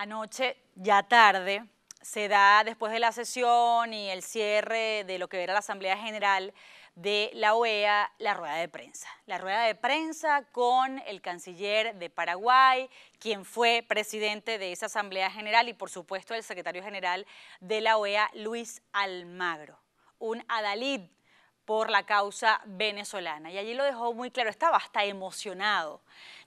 Anoche, ya tarde, se da después de la sesión y el cierre de lo que era la Asamblea General de la OEA, la rueda de prensa. La rueda de prensa con el canciller de Paraguay, quien fue presidente de esa Asamblea General y por supuesto el secretario general de la OEA, Luis Almagro, un adalid por la causa venezolana. Y allí lo dejó muy claro, estaba hasta emocionado.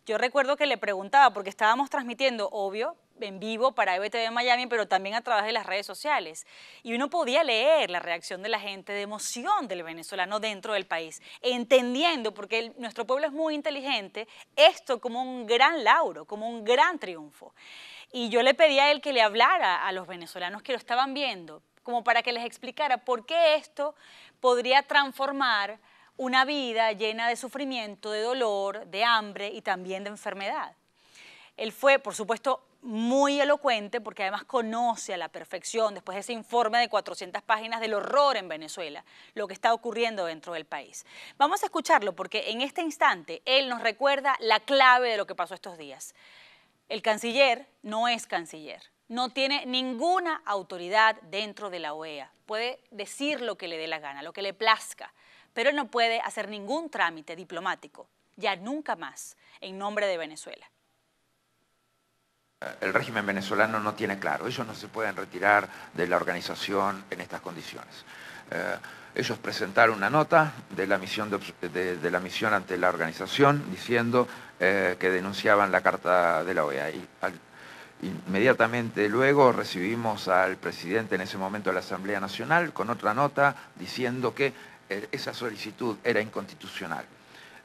Yo recuerdo que le preguntaba, porque estábamos transmitiendo, obvio, en vivo para EBTV Miami, pero también a través de las redes sociales. Y uno podía leer la reacción de la gente de emoción del venezolano dentro del país, entendiendo, porque nuestro pueblo es muy inteligente, esto como un gran lauro, como un gran triunfo. Y yo le pedí a él que le hablara a los venezolanos que lo estaban viendo, como para que les explicara por qué esto podría transformar una vida llena de sufrimiento, de dolor, de hambre y también de enfermedad. Él fue, por supuesto, muy elocuente porque además conoce a la perfección, después de ese informe de 400 páginas del horror en Venezuela, lo que está ocurriendo dentro del país. Vamos a escucharlo porque en este instante él nos recuerda la clave de lo que pasó estos días. El canciller no es canciller, no tiene ninguna autoridad dentro de la OEA, puede decir lo que le dé la gana, lo que le plazca, pero no puede hacer ningún trámite diplomático, ya nunca más, en nombre de Venezuela. Eh, el régimen venezolano no tiene claro. Ellos no se pueden retirar de la organización en estas condiciones. Eh, ellos presentaron una nota de la misión, ante la organización diciendo eh, que denunciaban la carta de la OEA. inmediatamente luego recibimos al presidente en ese momento de la Asamblea Nacional con otra nota diciendo que esa solicitud era inconstitucional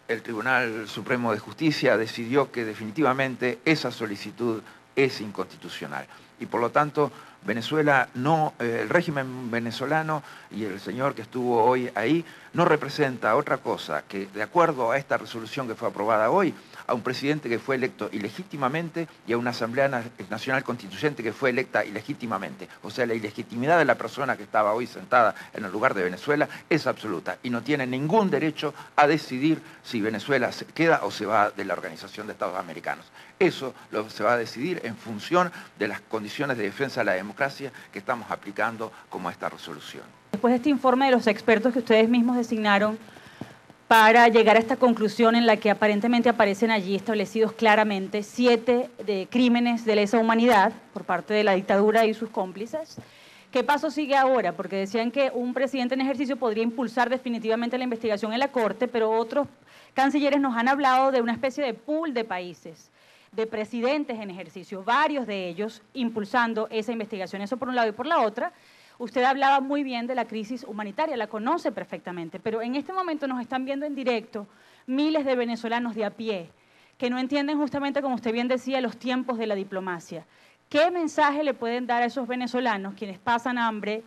el Tribunal Supremo de Justicia decidió que definitivamente esa solicitud es inconstitucional. Y por lo tanto, Venezuela no, eh, el régimen venezolano y el señor que estuvo hoy ahí no representa otra cosa que, de acuerdo a esta resolución que fue aprobada hoy, a un presidente que fue electo ilegítimamente y a una Asamblea Nacional Constituyente que fue electa ilegítimamente. O sea, la ilegitimidad de la persona que estaba hoy sentada en el lugar de Venezuela es absoluta y no tiene ningún derecho a decidir si Venezuela se queda o se va de la Organización de Estados Americanos. Eso lo, se va a decidir en función de las condiciones de defensa de la democracia que estamos aplicando como esta resolución. Después de este informe de los expertos que ustedes mismos designaron para llegar a esta conclusión en la que aparentemente aparecen allí establecidos claramente siete de eh, crímenes de lesa humanidad por parte de la dictadura y sus cómplices, ¿Qué paso sigue ahora? Porque decían que un presidente en ejercicio podría impulsar definitivamente la investigación en la Corte, pero otros cancilleres nos han hablado de una especie de pool de países, de presidentes en ejercicio, varios de ellos impulsando esa investigación. Eso por un lado y por la otra, Usted hablaba muy bien de la crisis humanitaria, la conoce perfectamente, pero en este momento nos están viendo en directo miles de venezolanos de a pie que no entienden justamente, como usted bien decía, los tiempos de la diplomacia. ¿Qué mensaje le pueden dar a esos venezolanos quienes pasan hambre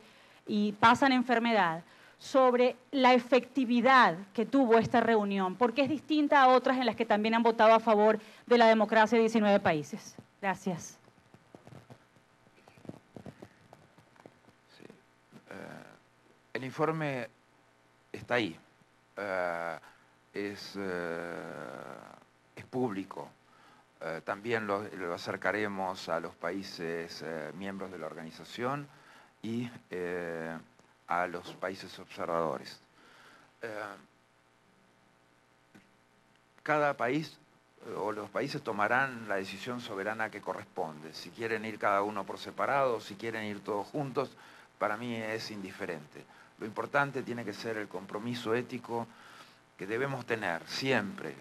y pasan enfermedad sobre la efectividad que tuvo esta reunión? Porque es distinta a otras en las que también han votado a favor de la democracia de 19 países. Gracias. el informe está ahí, eh, eh, es, público. Eh, también lo, acercaremos a los países miembros de la organización y a los países observadores. cada país o los países tomarán la decisión soberana que corresponde, si quieren ir cada uno por separado, si quieren ir todos juntos, para mí es indiferente. Lo importante tiene que ser el compromiso ético que debemos tener siempre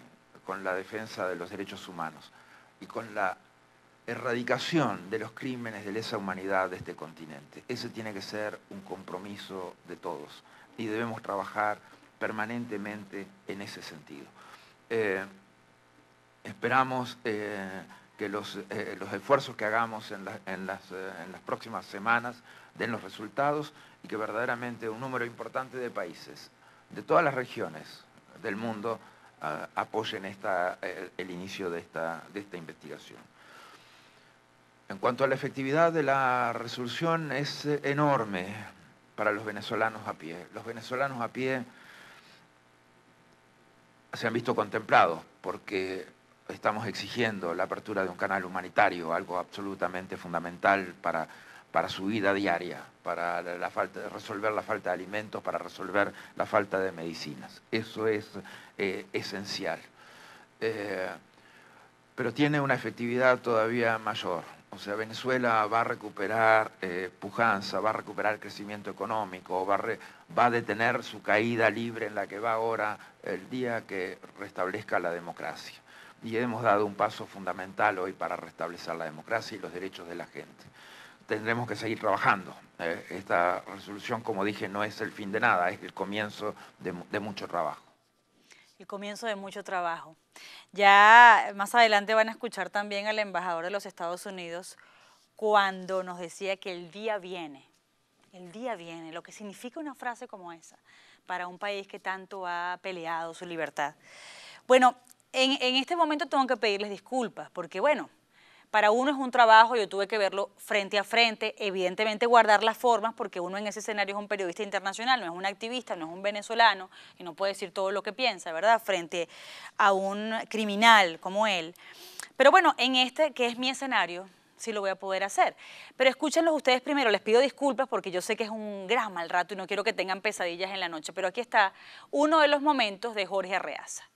con la defensa de los derechos humanos y con la erradicación de los crímenes de lesa humanidad de este continente. Ese tiene que ser un compromiso de todos y debemos trabajar permanentemente en ese sentido. Eh, esperamos eh, que eh, los, esfuerzos que hagamos en, las, eh, en, las, próximas semanas den los resultados y que verdaderamente un número importante de países, de todas las regiones del mundo, eh, apoyen esta, el inicio de esta, de esta investigación. En cuanto a la efectividad de la resolución, es enorme para los venezolanos a pie. Los venezolanos a pie se han visto contemplados porque estamos exigiendo la apertura de un canal humanitario, algo absolutamente fundamental para, para su vida diaria, para la resolver la falta de alimentos, para resolver la falta de medicinas. Eso es eh, esencial. Eh, pero tiene una efectividad todavía mayor. O sea, Venezuela va a recuperar eh, pujanza, va a recuperar crecimiento económico, va a, detener su caída libre en la que va ahora el día que restablezca la democracia y hemos dado un paso fundamental hoy para restablecer la democracia y los derechos de la gente. Tendremos que seguir trabajando. Eh, esta resolución, como dije, no es el fin de nada, es el comienzo de, mucho trabajo. El comienzo de mucho trabajo. Ya más adelante van a escuchar también al embajador de los Estados Unidos cuando nos decía que el día viene, el día viene, lo que significa una frase como esa para un país que tanto ha peleado su libertad. Bueno, en, este momento tengo que pedirles disculpas, porque bueno, para uno es un trabajo, yo tuve que verlo frente a frente, evidentemente guardar las formas, porque uno en ese escenario es un periodista internacional, no es un activista, no es un venezolano, y no puede decir todo lo que piensa, ¿verdad? Frente a un criminal como él. Pero bueno, en este que es mi escenario, sí lo voy a poder hacer. Pero escúchenlos ustedes primero, les pido disculpas porque yo sé que es un gran mal rato y no quiero que tengan pesadillas en la noche, pero aquí está uno de los momentos de Jorge Arreaza.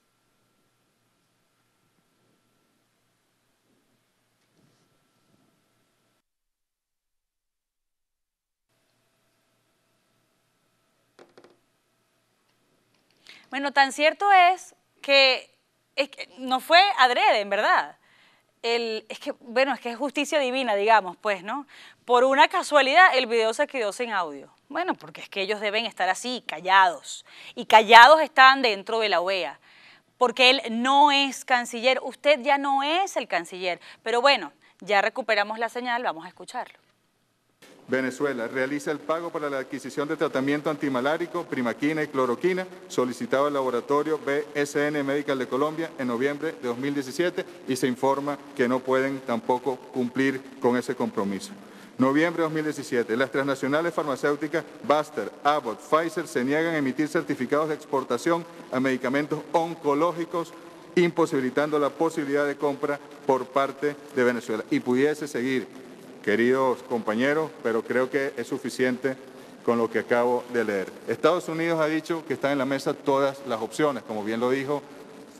Bueno, tan cierto es que, es no fue adrede, en verdad. El, es que, bueno, es que es justicia divina, digamos, pues, ¿no? Por una casualidad, el video se quedó sin audio. Bueno, porque es que ellos deben estar así, callados. Y callados están dentro de la OEA. Porque él no es canciller, usted ya no es el canciller. Pero bueno, ya recuperamos la señal, vamos a escucharlo. Venezuela realiza el pago para la adquisición de tratamiento antimalárico, primaquina y cloroquina solicitado al laboratorio BSN Medical de Colombia en noviembre de 2017 y se informa que no pueden tampoco cumplir con ese compromiso. Noviembre de 2017, las transnacionales farmacéuticas Buster, Abbott, Pfizer se niegan a emitir certificados de exportación a medicamentos oncológicos imposibilitando la posibilidad de compra por parte de Venezuela. Y pudiese seguir queridos compañeros, pero creo que es suficiente con lo que acabo de leer. Estados Unidos ha dicho que están en la mesa todas las opciones, como bien lo dijo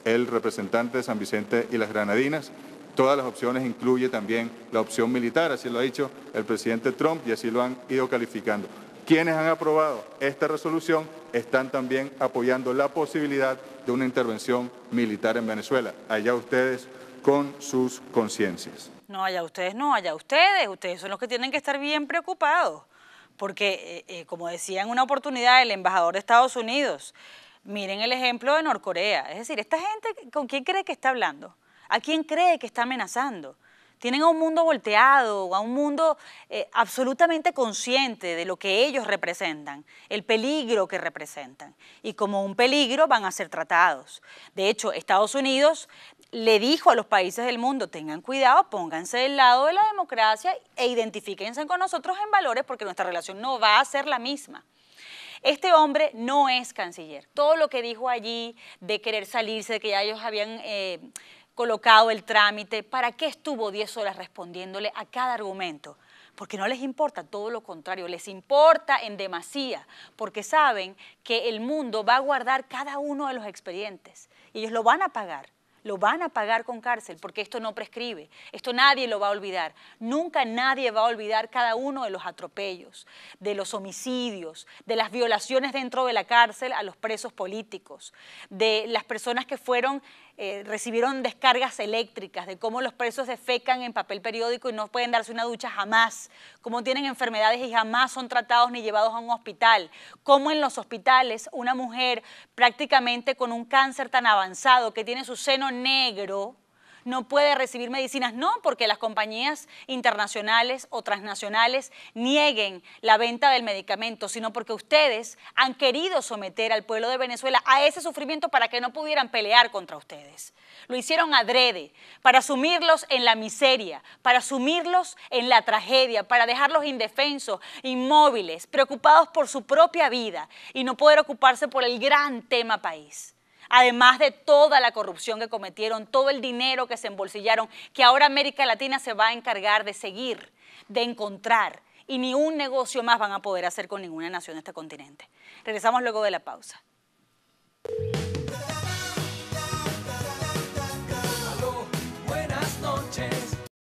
el representante de San Vicente y las Granadinas. Todas las opciones incluye también la opción militar, así lo ha dicho el presidente Trump y así lo han ido calificando. Quienes han aprobado esta resolución están también apoyando la posibilidad de una intervención militar en Venezuela. Allá ustedes con sus conciencias. No, allá ustedes, no, allá ustedes, ustedes son los que tienen que estar bien preocupados, porque eh, eh, como decía en una oportunidad el embajador de Estados Unidos, miren el ejemplo de Norcorea, es decir, esta gente, ¿con quién cree que está hablando? ¿A quién cree que está amenazando? Tienen a un mundo volteado, a un mundo eh, absolutamente consciente de lo que ellos representan, el peligro que representan. Y como un peligro van a ser tratados. De hecho, Estados Unidos le dijo a los países del mundo, tengan cuidado, pónganse del lado de la democracia e identifíquense con nosotros en valores porque nuestra relación no va a ser la misma. Este hombre no es canciller. Todo lo que dijo allí de querer salirse, de que ya ellos habían eh, colocado el trámite, ¿para qué estuvo 10 horas respondiéndole a cada argumento? Porque no les importa, todo lo contrario, les importa en demasía, porque saben que el mundo va a guardar cada uno de los expedientes y ellos lo van a pagar lo van a pagar con cárcel, porque esto no prescribe, esto nadie lo va a olvidar. Nunca nadie va a olvidar cada uno de los atropellos, de los homicidios, de las violaciones dentro de la cárcel a los presos políticos, de las personas que fueron eh, recibieron descargas eléctricas, de cómo los presos defecan en papel periódico y no pueden darse una ducha jamás, cómo tienen enfermedades y jamás son tratados ni llevados a un hospital, cómo en los hospitales una mujer prácticamente con un cáncer tan avanzado que tiene su seno negro, no puede recibir medicinas. No porque las compañías internacionales o transnacionales nieguen la venta del medicamento, sino porque ustedes han querido someter al pueblo de Venezuela a ese sufrimiento para que no pudieran pelear contra ustedes. Lo hicieron adrede, para sumirlos en la miseria, para sumirlos en la tragedia, para dejarlos indefensos, inmóviles, preocupados por su propia vida y no poder ocuparse por el gran tema país además de toda la corrupción que cometieron, todo el dinero que se embolsillaron, que ahora América Latina se va a encargar de seguir, de encontrar, y ni un negocio más van a poder hacer con ninguna nación de este continente. Regresamos luego de la pausa.